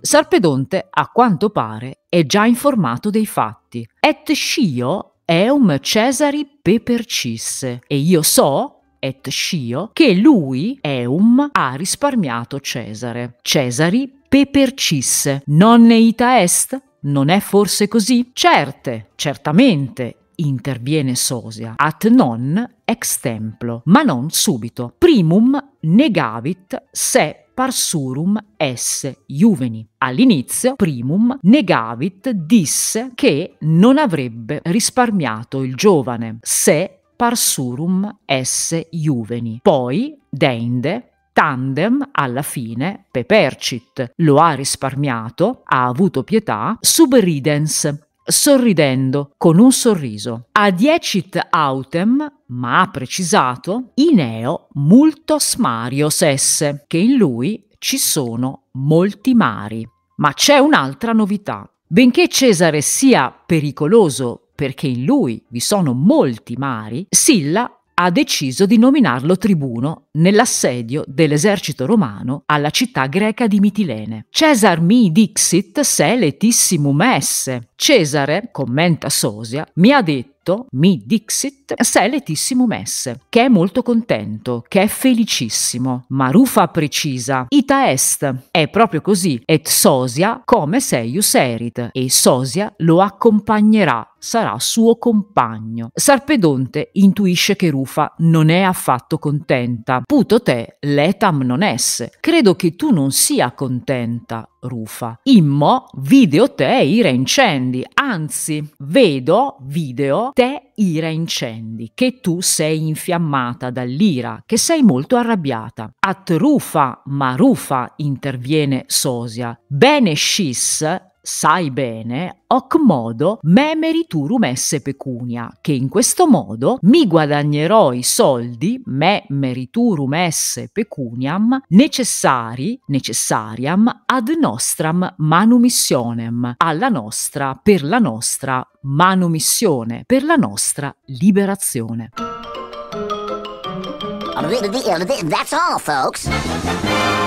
Sarpedonte, a quanto pare, è già informato dei fatti. Et scio eum Cesari pepercisse. E io so et scio che lui, eum, ha risparmiato Cesare. Cesari pepercisse. Non ita est? Non è forse così? Certe, certamente, interviene Sosia, at non ex templo, ma non subito. Primum negavit se parsurum esse juveni. All'inizio primum negavit disse che non avrebbe risparmiato il giovane se parsurum esse juveni. Poi deinde tandem alla fine pepercit lo ha risparmiato, ha avuto pietà, subridens sorridendo, con un sorriso. Ad iecit autem, ma ha precisato, ineo multos marios esse, che in lui ci sono molti mari. Ma c'è un'altra novità. Benché Cesare sia pericoloso perché in lui vi sono molti mari, Silla ha deciso di nominarlo tribuno nell'assedio dell'esercito romano alla città greca di Mitilene. Cesar mi dixit se letissimum esse. Cesare, commenta Sosia, mi ha detto mi dixit seletissimo esse, che è molto contento, che è felicissimo. Marufa precisa, ita est, è proprio così, et sosia come seius erit, e sosia lo accompagnerà sarà suo compagno. Sarpedonte intuisce che Rufa non è affatto contenta. Puto te letam non esse. Credo che tu non sia contenta, Rufa. Immo video te ira incendi, anzi vedo video te ira incendi, che tu sei infiammata dall'ira, che sei molto arrabbiata. At Rufa ma Rufa interviene Sosia. Bene scis sai bene, hoc modo me meriturum esse pecunia, che in questo modo mi guadagnerò i soldi, me meriturum esse pecuniam, necessari, necessariam ad nostram manumissionem, alla nostra, per la nostra manumissione, per la nostra liberazione. That's all, folks.